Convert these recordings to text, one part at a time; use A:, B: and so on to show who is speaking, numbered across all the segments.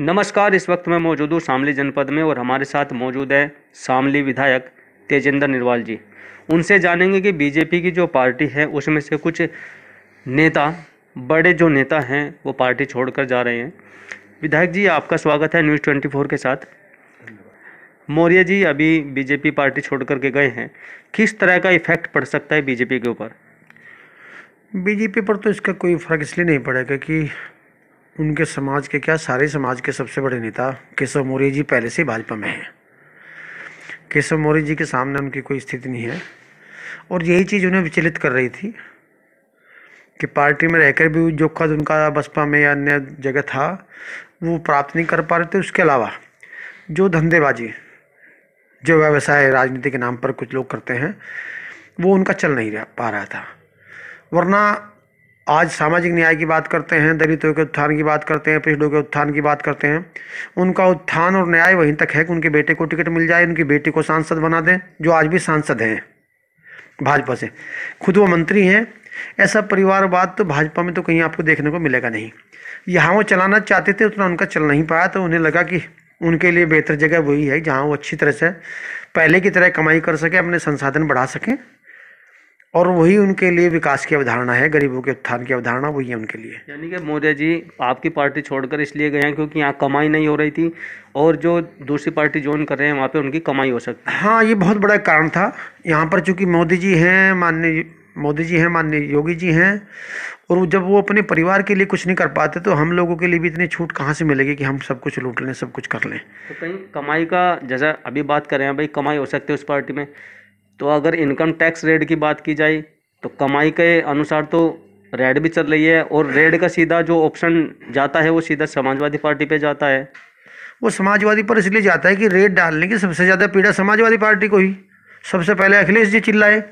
A: नमस्कार इस वक्त मैं मौजूद हूँ शामली जनपद में और हमारे साथ मौजूद है शामली विधायक तेजेंद्र निर्वाल जी उनसे जानेंगे कि बीजेपी की जो पार्टी है उसमें से कुछ नेता बड़े जो नेता हैं वो पार्टी छोड़कर जा रहे हैं विधायक जी आपका स्वागत है न्यूज़ ट्वेंटी फोर के साथ मौर्य जी अभी बीजेपी पार्टी छोड़ करके गए हैं किस तरह का इफेक्ट पड़ सकता है बीजेपी के ऊपर
B: बीजेपी पर तो इसका कोई फ़र्क इसलिए नहीं पड़ेगा कि उनके समाज के क्या सारे समाज के सबसे बड़े नेता केशव मौर्य जी पहले से भाजपा में हैं केशव मौर्य जी के सामने उनकी कोई स्थिति नहीं है और यही चीज़ उन्हें विचलित कर रही थी कि पार्टी में रहकर भी जो कद उनका बसपा में या अन्य जगह था वो प्राप्त नहीं कर पा रहे थे उसके अलावा जो धंधेबाजी जो व्यवसाय राजनीति के नाम पर कुछ लोग करते हैं वो उनका चल नहीं रह पा रहा था वरना आज सामाजिक न्याय की बात करते हैं दलितों के उत्थान की बात करते हैं पिछड़ों के उत्थान की बात करते हैं उनका उत्थान और न्याय वहीं तक है कि उनके बेटे को टिकट मिल जाए उनकी बेटी को सांसद बना दें जो आज भी सांसद हैं भाजपा से खुद वो मंत्री हैं ऐसा परिवारवाद तो भाजपा में तो कहीं आपको देखने को मिलेगा नहीं यहाँ वो चलाना चाहते थे उतना उनका चल नहीं पाया तो उन्हें लगा कि उनके लिए बेहतर जगह वही है जहाँ वो अच्छी तरह से पहले की तरह कमाई कर सके अपने संसाधन बढ़ा सकें और वही उनके लिए विकास की अवधारणा है गरीबों के उत्थान की अवधारणा वही है उनके लिए
A: यानी कि मौर्य जी आपकी पार्टी छोड़कर इसलिए गए हैं क्योंकि यहाँ कमाई नहीं हो रही थी और जो दूसरी पार्टी ज्वाइन कर रहे हैं वहाँ पे उनकी कमाई हो सकती है हाँ ये बहुत
B: बड़ा कारण था यहाँ पर चूँकि मोदी जी हैं माननीय मोदी जी हैं माननीय योगी जी हैं और जब वो अपने परिवार के लिए कुछ नहीं कर पाते तो हम लोगों के लिए भी इतनी छूट कहाँ से मिलेगी कि हम सब कुछ लूट लें सब कुछ कर लें
A: तो कहीं कमाई का जैसा अभी बात कर रहे हैं भाई कमाई हो सकती है उस पार्टी में तो अगर इनकम टैक्स रेट की बात की जाए तो कमाई के अनुसार तो रेड भी चल रही है और रेड का सीधा जो ऑप्शन जाता है वो सीधा समाजवादी पार्टी पे जाता है
B: वो समाजवादी पर इसलिए जाता है कि रेड डालने की सबसे ज़्यादा पीड़ा समाजवादी पार्टी को ही सबसे पहले अखिलेश जी चिल्लाए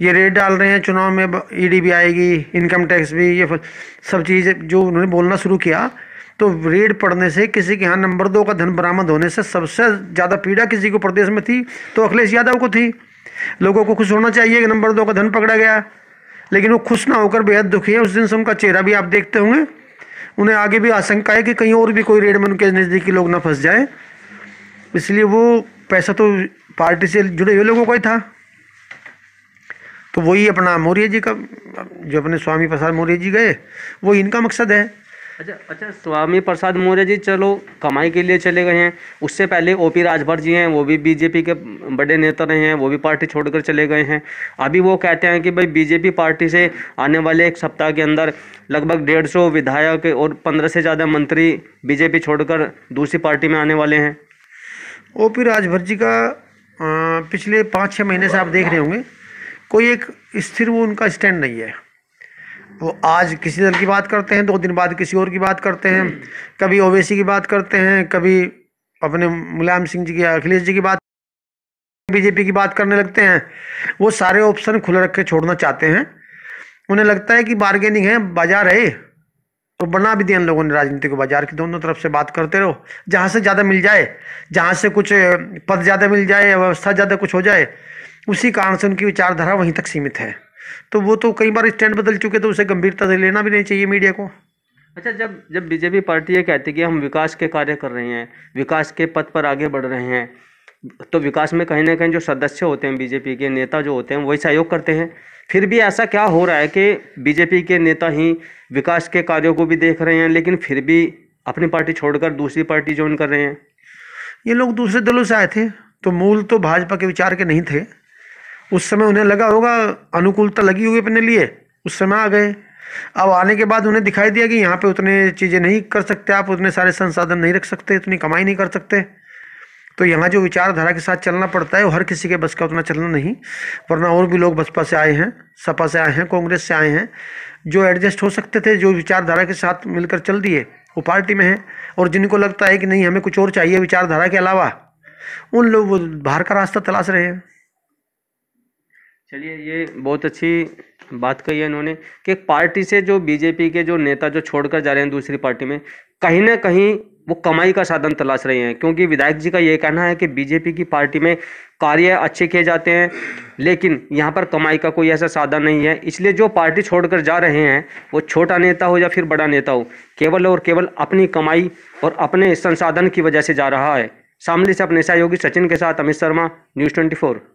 B: ये रेड डाल रहे हैं चुनाव में ईडी e भी आएगी इनकम टैक्स भी ये सब चीज़ जो उन्होंने बोलना शुरू किया तो रेड पड़ने से किसी के यहाँ नंबर दो का धन बरामद होने से सबसे ज़्यादा पीड़ा किसी को प्रदेश में थी तो अखिलेश यादव को थी लोगों को खुश होना चाहिए कि नंबर दो का धन पकड़ा गया लेकिन वो खुश ना होकर बेहद दुखी है उस दिन से उनका चेहरा भी आप देखते होंगे उन्हें आगे भी आशंका है कि कहीं और भी कोई रेड में उनके नज़दीकी लोग ना फंस जाए इसलिए वो पैसा तो पार्टी से जुड़े हुए लोगों का ही था तो वही अपना मौर्य जी का जो अपने स्वामी प्रसाद मौर्य जी गए वो इनका मकसद है
A: अच्छा अच्छा स्वामी प्रसाद मौर्य जी चलो कमाई के लिए चले गए हैं उससे पहले ओ पी राजभर जी हैं वो भी बीजेपी के बड़े नेता रहे हैं वो भी पार्टी छोड़कर चले गए हैं अभी वो कहते हैं कि भाई बीजेपी पार्टी से आने वाले एक सप्ताह के अंदर लगभग डेढ़ सौ विधायक और पंद्रह से ज़्यादा मंत्री बीजेपी छोड़कर दूसरी पार्टी में आने वाले हैं
B: ओ पी राजभर जी का पिछले पाँच छः महीने से आप देख रहे होंगे कोई एक स्थिर वो उनका स्टैंड नहीं है वो आज किसी दल की बात करते हैं दो दिन बाद किसी और की बात करते हैं कभी ओवैसी की बात करते हैं कभी अपने मुलायम सिंह जी की अखिलेश जी की बात बीजेपी की बात करने लगते हैं वो सारे ऑप्शन खुले रख के छोड़ना चाहते हैं उन्हें लगता है कि बार्गेनिंग है बाजार है तो बना भी दिया इन लोगों ने राजनीति को बाजार की दोनों तरफ से बात करते रहो जहाँ से ज़्यादा मिल जाए जहाँ से कुछ पद ज़्यादा मिल जाए व्यवस्था ज़्यादा कुछ हो जाए उसी कारण से उनकी विचारधारा वहीं तक सीमित है तो वो तो कई बार स्टैंड बदल चुके तो उसे गंभीरता से लेना भी नहीं चाहिए मीडिया को
A: अच्छा जब जब बीजेपी पार्टी ये कहती है कि हम विकास के कार्य कर रहे हैं विकास के पथ पर आगे बढ़ रहे हैं तो विकास में कहीं ना कहीं जो सदस्य होते हैं बीजेपी के नेता जो होते हैं वही सहयोग करते हैं फिर भी ऐसा क्या हो रहा है कि बीजेपी के नेता ही विकास के कार्यों को भी देख रहे हैं लेकिन फिर भी अपनी पार्टी छोड़कर दूसरी पार्टी ज्वाइन कर रहे हैं ये लोग दूसरे दलों से आए थे तो मूल तो भाजपा के विचार
B: के नहीं थे उस समय उन्हें लगा होगा अनुकूलता लगी हुई अपने लिए उस समय आ गए अब आने के बाद उन्हें दिखाई दिया कि यहाँ पे उतने चीज़ें नहीं कर सकते आप उतने सारे संसाधन नहीं रख सकते उतनी कमाई नहीं कर सकते तो यहाँ जो विचारधारा के साथ चलना पड़ता है वो हर किसी के बस का उतना चलना नहीं वरना और भी लोग बसपा से आए हैं सपा से आए हैं कांग्रेस से आए हैं जो एडजस्ट हो सकते थे जो विचारधारा के साथ मिलकर चल दिए वो पार्टी में हैं और जिनको लगता है कि नहीं हमें कुछ और चाहिए विचारधारा के अलावा उन लोग वो बाहर का रास्ता तलाश रहे हैं
A: चलिए ये बहुत अच्छी बात कही है इन्होंने कि पार्टी से जो बीजेपी के जो नेता जो छोड़कर जा रहे हैं दूसरी पार्टी में कहीं ना कहीं वो कमाई का साधन तलाश रहे हैं क्योंकि विधायक जी का ये कहना है कि बीजेपी की पार्टी में कार्य अच्छे किए जाते हैं लेकिन यहाँ पर कमाई का कोई ऐसा साधन नहीं है इसलिए जो पार्टी छोड़कर जा रहे हैं वो छोटा नेता हो या फिर बड़ा नेता हो केवल और केवल अपनी कमाई और अपने संसाधन की वजह से जा रहा है सामने से अपने सहयोगी सचिन के साथ अमित शर्मा न्यूज़ ट्वेंटी